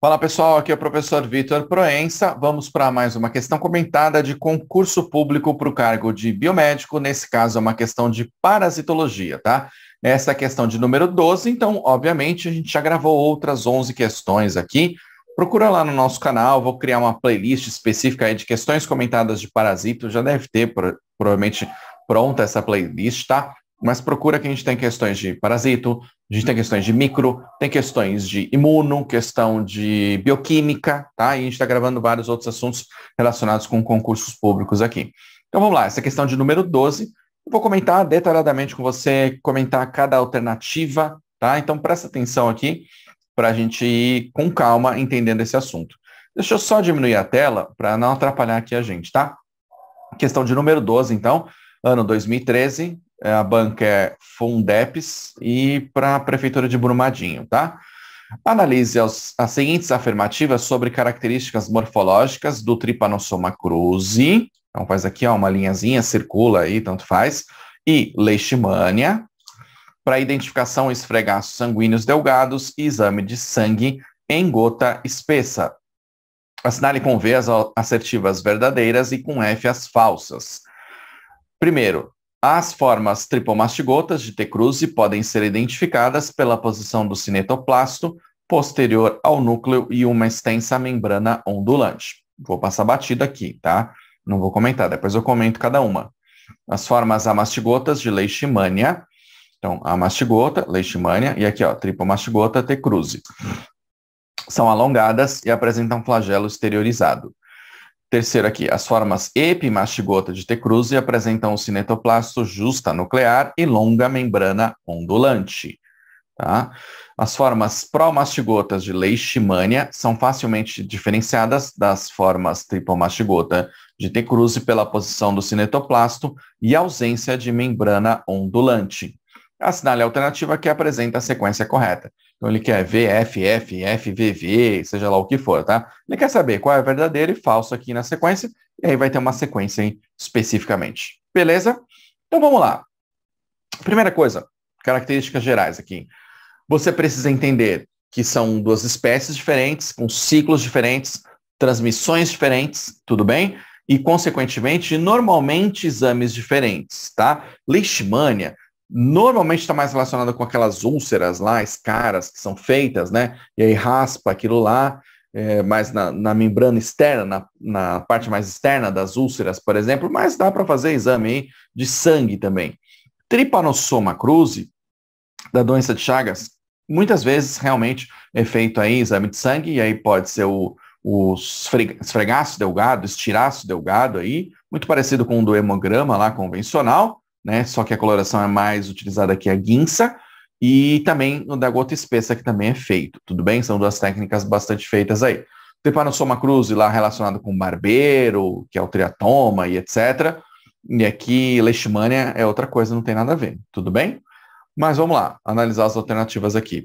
Fala pessoal, aqui é o professor Vitor Proença. Vamos para mais uma questão comentada de concurso público para o cargo de biomédico. Nesse caso, é uma questão de parasitologia, tá? Essa é a questão de número 12. Então, obviamente, a gente já gravou outras 11 questões aqui. Procura lá no nosso canal, vou criar uma playlist específica de questões comentadas de parasito. Já deve ter, provavelmente, pronta essa playlist, tá? mas procura que a gente tem questões de parasito, a gente tem questões de micro, tem questões de imuno, questão de bioquímica, tá? E a gente está gravando vários outros assuntos relacionados com concursos públicos aqui. Então vamos lá, essa questão de número 12, eu vou comentar detalhadamente com você, comentar cada alternativa, tá? Então presta atenção aqui para a gente ir com calma entendendo esse assunto. Deixa eu só diminuir a tela para não atrapalhar aqui a gente, tá? Questão de número 12, então, ano 2013, é a banca é Fundeps e para a Prefeitura de Brumadinho, tá? Analise as, as seguintes afirmativas sobre características morfológicas do Trypanosoma cruzi. Então faz aqui ó, uma linhazinha, circula aí, tanto faz. E leishmania, para identificação esfregaços sanguíneos delgados e exame de sangue em gota espessa. Assinale com V as assertivas verdadeiras e com F as falsas. Primeiro, as formas tripomastigotas de T. cruzi podem ser identificadas pela posição do cinetoplasto posterior ao núcleo e uma extensa membrana ondulante. Vou passar batida aqui, tá? Não vou comentar, depois eu comento cada uma. As formas amastigotas de leishmania. Então, amastigota, leishmania, e aqui, ó, tripomastigota T. cruzi. São alongadas e apresentam flagelo exteriorizado. Terceiro aqui, as formas epimastigota de T. cruzi apresentam o cinetoplasto justa nuclear e longa membrana ondulante. Tá? As formas promastigotas de Leishmania são facilmente diferenciadas das formas tripomastigota de T. cruzi pela posição do cinetoplasto e ausência de membrana ondulante assinale a alternativa que apresenta a sequência correta. Então ele quer VFF, FVV, seja lá o que for, tá? Ele quer saber qual é verdadeiro e falso aqui na sequência, e aí vai ter uma sequência hein, especificamente. Beleza? Então vamos lá. Primeira coisa, características gerais aqui. Você precisa entender que são duas espécies diferentes, com ciclos diferentes, transmissões diferentes, tudo bem? E, consequentemente, normalmente exames diferentes, tá? Leishmania Normalmente está mais relacionada com aquelas úlceras lá, escaras que são feitas, né? E aí raspa aquilo lá, é, mais na, na, membrana externa, na, na, parte mais externa das úlceras, por exemplo, mas dá para fazer exame aí de sangue também. Tripanossoma cruzi, da doença de Chagas, muitas vezes realmente é feito aí exame de sangue, e aí pode ser o, o esfregaço delgado, estiraço delgado aí, muito parecido com o do hemograma lá convencional, né? Só que a coloração é mais utilizada aqui, a guinça, e também o da gota espessa, que também é feito, tudo bem? São duas técnicas bastante feitas aí. Soma cruzi lá relacionado com barbeiro, que é o triatoma e etc. E aqui leishmania é outra coisa, não tem nada a ver, tudo bem? Mas vamos lá, analisar as alternativas aqui.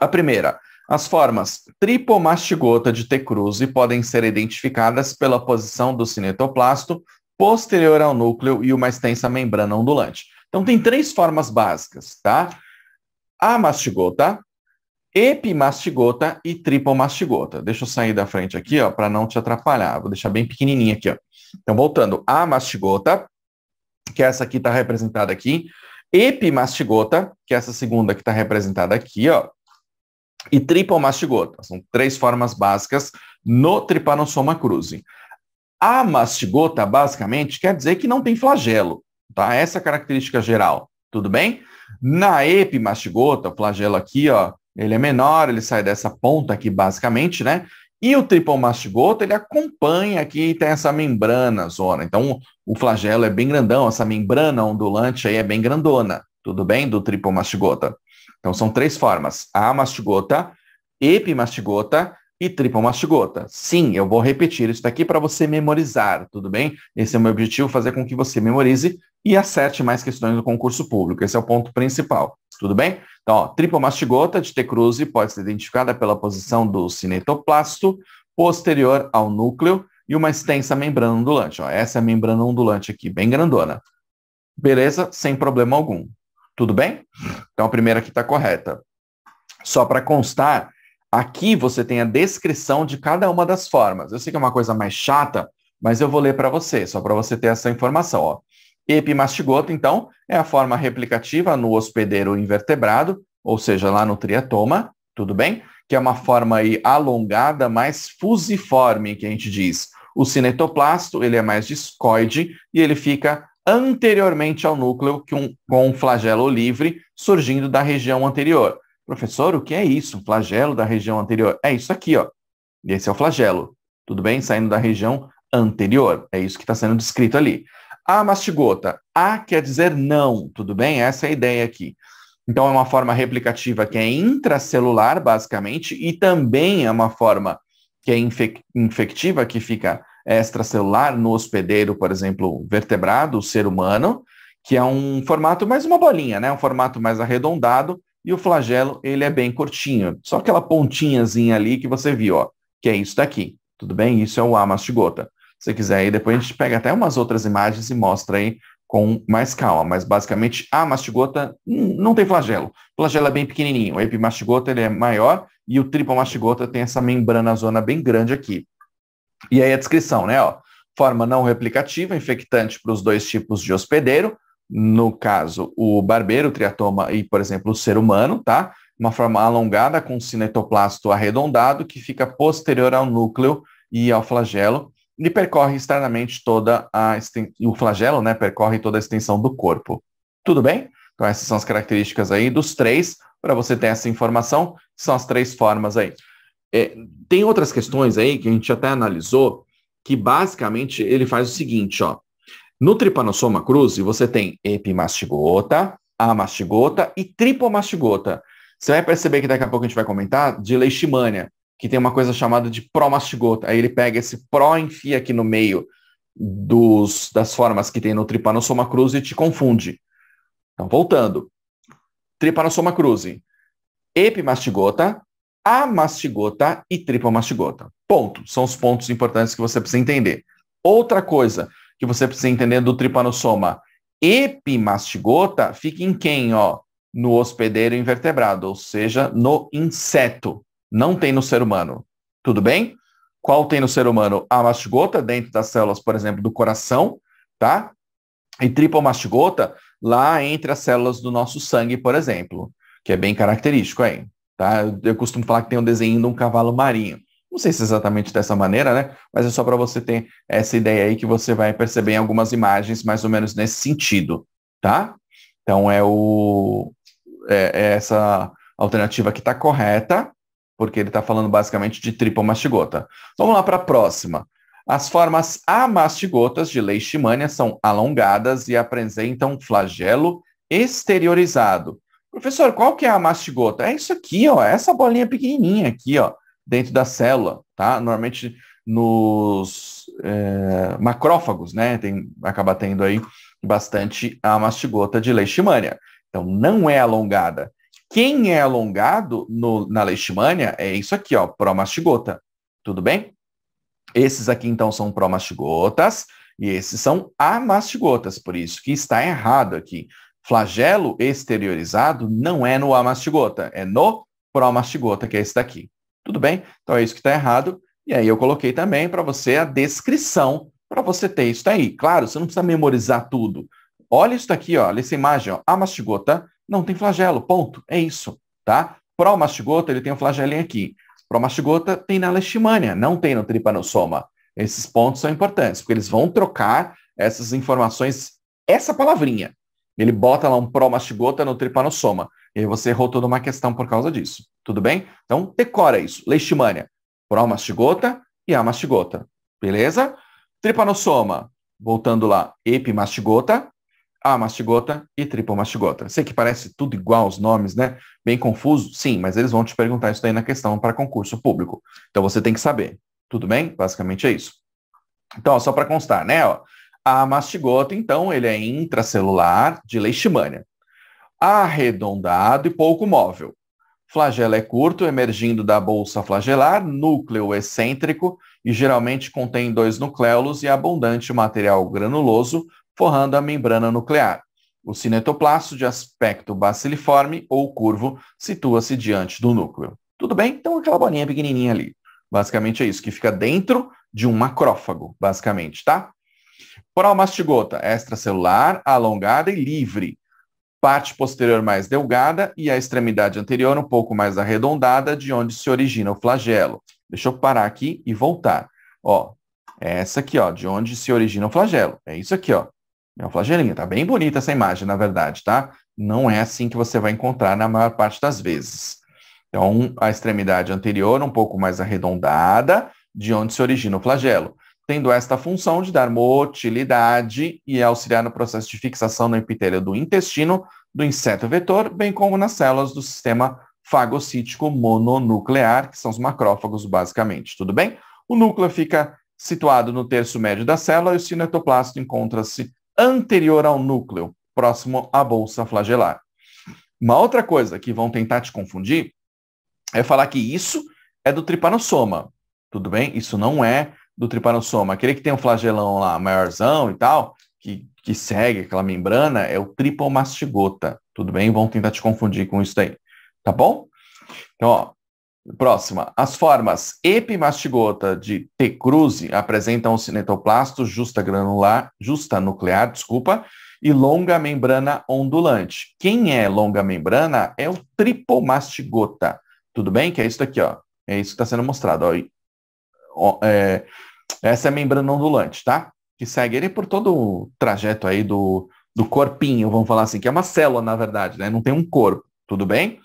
A primeira, as formas tripomastigota de T. cruzi podem ser identificadas pela posição do cinetoplasto posterior ao núcleo e uma extensa membrana ondulante. Então tem três formas básicas, tá? A mastigota, epimastigota e tripomastigota. Deixa eu sair da frente aqui, ó, para não te atrapalhar. Vou deixar bem pequenininha aqui, ó. Então voltando, a mastigota, que é essa aqui está representada aqui, epimastigota, que é essa segunda que está representada aqui, ó, e tripomastigota. São três formas básicas no Trypanosoma cruzi. A mastigota, basicamente, quer dizer que não tem flagelo, tá? Essa é a característica geral, tudo bem? Na epimastigota, o flagelo aqui, ó, ele é menor, ele sai dessa ponta aqui, basicamente, né? E o tripomastigota, ele acompanha aqui e tem essa membrana zona. Então, o flagelo é bem grandão, essa membrana ondulante aí é bem grandona, tudo bem? Do tripomastigota. Então, são três formas. A mastigota, epimastigota e tripa mastigota. Sim, eu vou repetir isso daqui para você memorizar, tudo bem? Esse é o meu objetivo, fazer com que você memorize e acerte mais questões do concurso público. Esse é o ponto principal, tudo bem? Então, ó, tripa mastigota de T. cruzi pode ser identificada pela posição do cinetoplasto posterior ao núcleo e uma extensa membrana ondulante. Ó. Essa é a membrana ondulante aqui, bem grandona. Beleza? Sem problema algum. Tudo bem? Então, a primeira aqui está correta. Só para constar, Aqui você tem a descrição de cada uma das formas. Eu sei que é uma coisa mais chata, mas eu vou ler para você, só para você ter essa informação. Ó. Epimastigoto, então, é a forma replicativa no hospedeiro invertebrado, ou seja, lá no triatoma, tudo bem? Que é uma forma aí alongada, mais fusiforme, que a gente diz. O cinetoplasto, ele é mais discoide e ele fica anteriormente ao núcleo com um flagelo livre surgindo da região anterior. Professor, o que é isso? Flagelo da região anterior. É isso aqui, ó. Esse é o flagelo. Tudo bem? Saindo da região anterior. É isso que está sendo descrito ali. A ah, mastigota. A quer dizer não, tudo bem? Essa é a ideia aqui. Então, é uma forma replicativa que é intracelular, basicamente, e também é uma forma que é infectiva, que fica extracelular no hospedeiro, por exemplo, vertebrado, o ser humano, que é um formato mais uma bolinha, né? Um formato mais arredondado, e o flagelo, ele é bem curtinho, só aquela pontinhazinha ali que você viu, ó, que é isso daqui, tudo bem? Isso é o A mastigota. Se você quiser aí, depois a gente pega até umas outras imagens e mostra aí com mais calma, mas basicamente a mastigota hum, não tem flagelo. O flagelo é bem pequenininho, o epimastigota ele é maior e o tripomastigota tem essa membrana zona bem grande aqui. E aí a descrição, né, ó, forma não replicativa, infectante para os dois tipos de hospedeiro, no caso, o barbeiro, o triatoma e, por exemplo, o ser humano, tá? Uma forma alongada com cinetoplasto arredondado que fica posterior ao núcleo e ao flagelo e percorre externamente toda a o flagelo, né, percorre toda a extensão do corpo. Tudo bem? Então essas são as características aí dos três para você ter essa informação, são as três formas aí. É, tem outras questões aí que a gente até analisou que basicamente ele faz o seguinte, ó. No tripanossoma cruzi, você tem epimastigota, amastigota e tripomastigota. Você vai perceber que daqui a pouco a gente vai comentar de leishmania, que tem uma coisa chamada de promastigota. Aí ele pega esse pró, enfia aqui no meio dos, das formas que tem no Trypanosoma cruzi e te confunde. Então, voltando. Trypanosoma cruzi, epimastigota, amastigota e tripomastigota. Ponto. São os pontos importantes que você precisa entender. Outra coisa, que você precisa entender do tripanossoma. Epimastigota fica em quem, ó? No hospedeiro invertebrado, ou seja, no inseto. Não tem no ser humano. Tudo bem? Qual tem no ser humano? A mastigota, dentro das células, por exemplo, do coração, tá? E tripomastigota, lá entre as células do nosso sangue, por exemplo, que é bem característico aí, tá? Eu costumo falar que tem um desenho de um cavalo marinho. Não sei se exatamente dessa maneira, né? Mas é só para você ter essa ideia aí que você vai perceber em algumas imagens mais ou menos nesse sentido, tá? Então é o é, é essa alternativa que está correta, porque ele está falando basicamente de tripomastigota. Vamos lá para a próxima. As formas amastigotas de leishmania são alongadas e apresentam flagelo exteriorizado. Professor, qual que é a mastigota? É isso aqui, ó, é essa bolinha pequenininha aqui, ó dentro da célula, tá? Normalmente nos é, macrófagos, né? Tem, acaba tendo aí bastante a mastigota de leishmania. Então, não é alongada. Quem é alongado no, na leishmania é isso aqui, ó, promastigota. Tudo bem? Esses aqui, então, são promastigotas e esses são amastigotas, por isso que está errado aqui. Flagelo exteriorizado não é no amastigota, é no promastigota, que é esse daqui. Tudo bem? Então é isso que está errado. E aí eu coloquei também para você a descrição, para você ter isso aí. Claro, você não precisa memorizar tudo. Olha isso daqui, olha essa imagem, ó. a mastigota não tem flagelo, ponto. É isso, tá? Pro mastigota, ele tem o um flagelinho aqui. Pro mastigota tem na leishmania, não tem no tripanossoma. Esses pontos são importantes, porque eles vão trocar essas informações, essa palavrinha. Ele bota lá um pro mastigota no tripanossoma. E aí você errou toda uma questão por causa disso. Tudo bem? Então, decora isso. Leishmania. Promastigota e amastigota. Beleza? Tripanossoma. Voltando lá. Epimastigota, amastigota e tripomastigota. Sei que parece tudo igual os nomes, né? Bem confuso. Sim, mas eles vão te perguntar isso daí na questão para concurso público. Então, você tem que saber. Tudo bem? Basicamente é isso. Então, ó, só para constar, né? Ó, a mastigota, então, ele é intracelular de Leishmania arredondado e pouco móvel. Flagelo é curto, emergindo da bolsa flagelar, núcleo excêntrico e geralmente contém dois nucleolos e abundante material granuloso, forrando a membrana nuclear. O cinetoplasto, de aspecto baciliforme ou curvo, situa-se diante do núcleo. Tudo bem? Então aquela bolinha pequenininha ali. Basicamente é isso, que fica dentro de um macrófago, basicamente, tá? Coral mastigota, extracelular, alongada e livre parte posterior mais delgada e a extremidade anterior um pouco mais arredondada, de onde se origina o flagelo. Deixa eu parar aqui e voltar. Ó, é essa aqui, ó, de onde se origina o flagelo. É isso aqui, ó. É um flagelinho. Tá bem bonita essa imagem, na verdade, tá? Não é assim que você vai encontrar na maior parte das vezes. Então, a extremidade anterior um pouco mais arredondada, de onde se origina o flagelo tendo esta função de dar motilidade e auxiliar no processo de fixação no epitélio do intestino do inseto vetor, bem como nas células do sistema fagocítico mononuclear, que são os macrófagos basicamente, tudo bem? O núcleo fica situado no terço médio da célula e o cinetoplasto encontra-se anterior ao núcleo, próximo à bolsa flagelar. Uma outra coisa que vão tentar te confundir é falar que isso é do tripanossoma, tudo bem? Isso não é do tripanossoma. Aquele que tem um flagelão lá maiorzão e tal, que, que segue aquela membrana, é o tripomastigota. Tudo bem? Vão tentar te confundir com isso daí. Tá bom? Então, ó, próxima. As formas epimastigota de T. cruzi apresentam o cinetoplasto justa granular, justa nuclear, desculpa, e longa membrana ondulante. Quem é longa membrana é o tripomastigota. Tudo bem? Que é isso daqui, ó. É isso que está sendo mostrado. Ó é, essa é a membrana ondulante, tá? Que segue ele por todo o trajeto aí do, do corpinho, vamos falar assim, que é uma célula, na verdade, né? Não tem um corpo, tudo bem?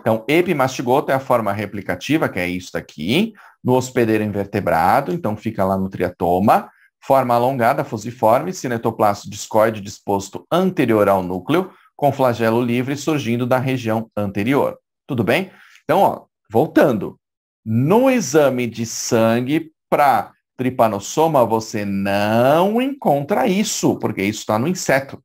Então, epimastigoto é a forma replicativa, que é isso aqui, no hospedeiro invertebrado, então fica lá no triatoma, forma alongada, fusiforme, cinetoplasto discoide disposto anterior ao núcleo, com flagelo livre surgindo da região anterior. Tudo bem? Então, ó, voltando. No exame de sangue para tripanossoma, você não encontra isso, porque isso está no inseto.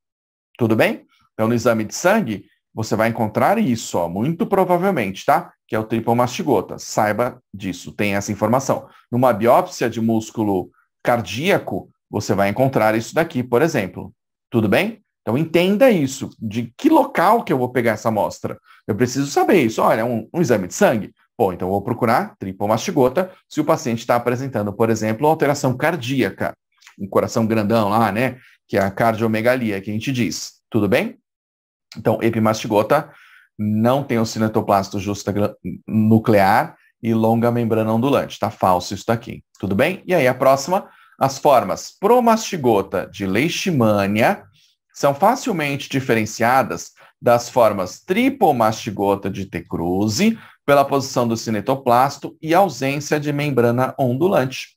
Tudo bem? Então, no exame de sangue, você vai encontrar isso, ó, muito provavelmente, tá? Que é o tripomastigota. Saiba disso, tem essa informação. Numa biópsia de músculo cardíaco, você vai encontrar isso daqui, por exemplo. Tudo bem? Então entenda isso. De que local que eu vou pegar essa amostra? Eu preciso saber isso. Olha, um, um exame de sangue. Bom, então vou procurar tripomastigota se o paciente está apresentando, por exemplo, alteração cardíaca, um coração grandão lá, né? Que é a cardiomegalia, que a gente diz. Tudo bem? Então, epimastigota não tem cinetoplasto justa nuclear e longa membrana ondulante. Está falso isso daqui. Tudo bem? E aí a próxima, as formas promastigota de leishmania são facilmente diferenciadas das formas tripomastigota de T. cruzi pela posição do cinetoplasto e ausência de membrana ondulante,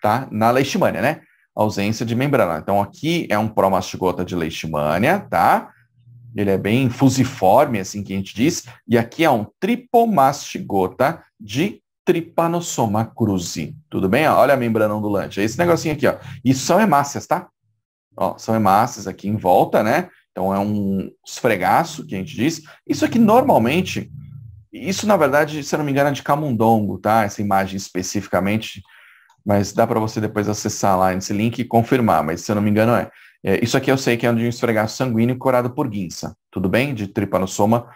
tá? Na leishmania, né? Ausência de membrana. Então, aqui é um promastigota de leishmania, tá? Ele é bem fusiforme, assim que a gente diz. E aqui é um tripomastigota de Trypanosoma cruzi. Tudo bem? Olha a membrana ondulante. É esse negocinho aqui, ó. Isso são hemácias, tá? Ó, são hemácias aqui em volta, né? Então é um esfregaço que a gente diz. Isso aqui normalmente isso, na verdade, se eu não me engano, é de Camundongo, tá? Essa imagem especificamente, mas dá para você depois acessar lá nesse link e confirmar, mas se eu não me engano é. é isso aqui eu sei que é de um esfregaço sanguíneo corado por guinça, tudo bem? De trypanosoma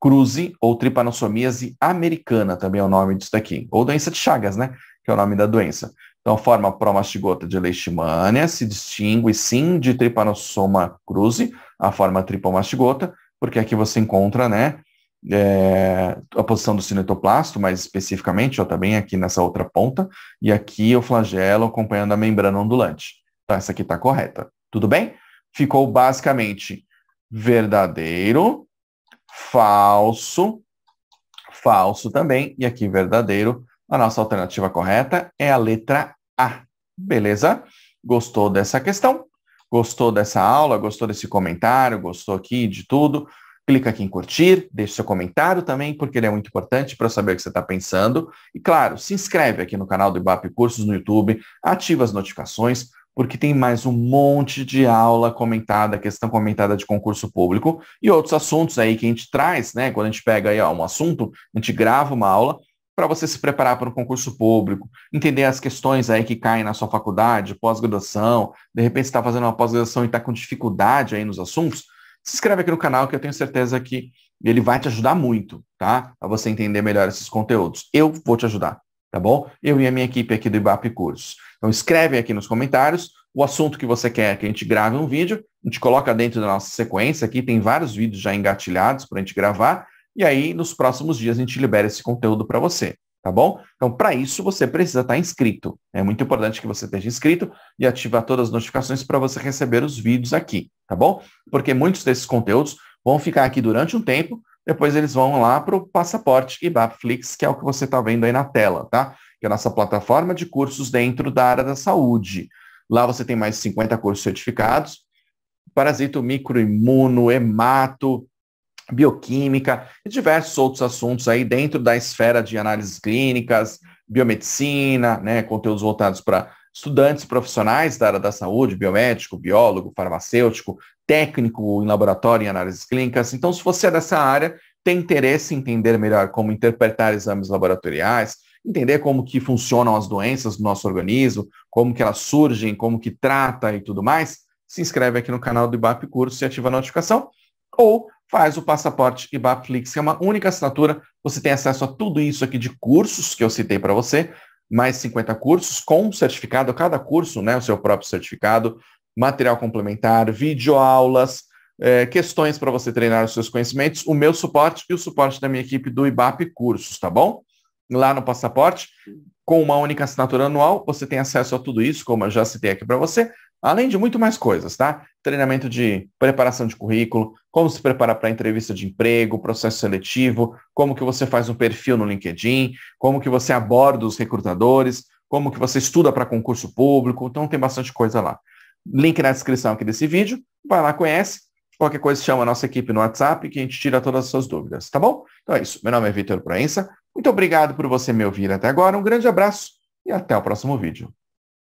cruzi ou trypanosomíase americana, também é o nome disso daqui. Ou doença de Chagas, né? Que é o nome da doença. Então, forma promastigota de leishmania se distingue, sim, de trypanosoma cruzi, a forma tripomastigota, porque aqui é você encontra, né, é, a posição do cinetoplasto, mais especificamente, ó, também tá aqui nessa outra ponta, e aqui o flagelo acompanhando a membrana ondulante. Tá, essa aqui está correta. Tudo bem? Ficou basicamente verdadeiro, falso, falso também, e aqui verdadeiro. A nossa alternativa correta é a letra A. Beleza? Gostou dessa questão? Gostou dessa aula? Gostou desse comentário? Gostou aqui de tudo? clica aqui em curtir, deixe seu comentário também, porque ele é muito importante para eu saber o que você está pensando. E claro, se inscreve aqui no canal do IBAP Cursos no YouTube, ativa as notificações, porque tem mais um monte de aula comentada, questão comentada de concurso público e outros assuntos aí que a gente traz, né? Quando a gente pega aí ó, um assunto, a gente grava uma aula para você se preparar para um concurso público, entender as questões aí que caem na sua faculdade, pós-graduação, de repente está fazendo uma pós-graduação e está com dificuldade aí nos assuntos, se inscreve aqui no canal que eu tenho certeza que ele vai te ajudar muito, tá? Para você entender melhor esses conteúdos. Eu vou te ajudar, tá bom? Eu e a minha equipe aqui do IBAP Cursos. Então escreve aqui nos comentários o assunto que você quer que a gente grave um vídeo, a gente coloca dentro da nossa sequência aqui, tem vários vídeos já engatilhados para a gente gravar, e aí nos próximos dias a gente libera esse conteúdo para você tá bom? Então, para isso, você precisa estar tá inscrito. É muito importante que você esteja inscrito e ativar todas as notificações para você receber os vídeos aqui, tá bom? Porque muitos desses conteúdos vão ficar aqui durante um tempo, depois eles vão lá para o Passaporte e Bapflix, que é o que você está vendo aí na tela, tá? Que é a nossa plataforma de cursos dentro da área da saúde. Lá você tem mais 50 cursos certificados, parasito microimuno, hemato, bioquímica e diversos outros assuntos aí dentro da esfera de análises clínicas, biomedicina, né, conteúdos voltados para estudantes profissionais da área da saúde, biomédico, biólogo, farmacêutico, técnico em laboratório e análises clínicas. Então, se você é dessa área, tem interesse em entender melhor como interpretar exames laboratoriais, entender como que funcionam as doenças do nosso organismo, como que elas surgem, como que trata e tudo mais, se inscreve aqui no canal do IBAP Curso e ativa a notificação, ou faz o passaporte Ibaflix que é uma única assinatura. Você tem acesso a tudo isso aqui de cursos que eu citei para você, mais 50 cursos com certificado, cada curso, né, o seu próprio certificado, material complementar, videoaulas, é, questões para você treinar os seus conhecimentos, o meu suporte e o suporte da minha equipe do IBAP Cursos, tá bom? Lá no passaporte, com uma única assinatura anual, você tem acesso a tudo isso, como eu já citei aqui para você, Além de muito mais coisas, tá? Treinamento de preparação de currículo, como se preparar para entrevista de emprego, processo seletivo, como que você faz um perfil no LinkedIn, como que você aborda os recrutadores, como que você estuda para concurso público, então tem bastante coisa lá. Link na descrição aqui desse vídeo, vai lá, conhece, Qualquer coisa, chama a nossa equipe no WhatsApp que a gente tira todas as suas dúvidas, tá bom? Então é isso. Meu nome é Vitor Proença. Muito obrigado por você me ouvir até agora. Um grande abraço e até o próximo vídeo.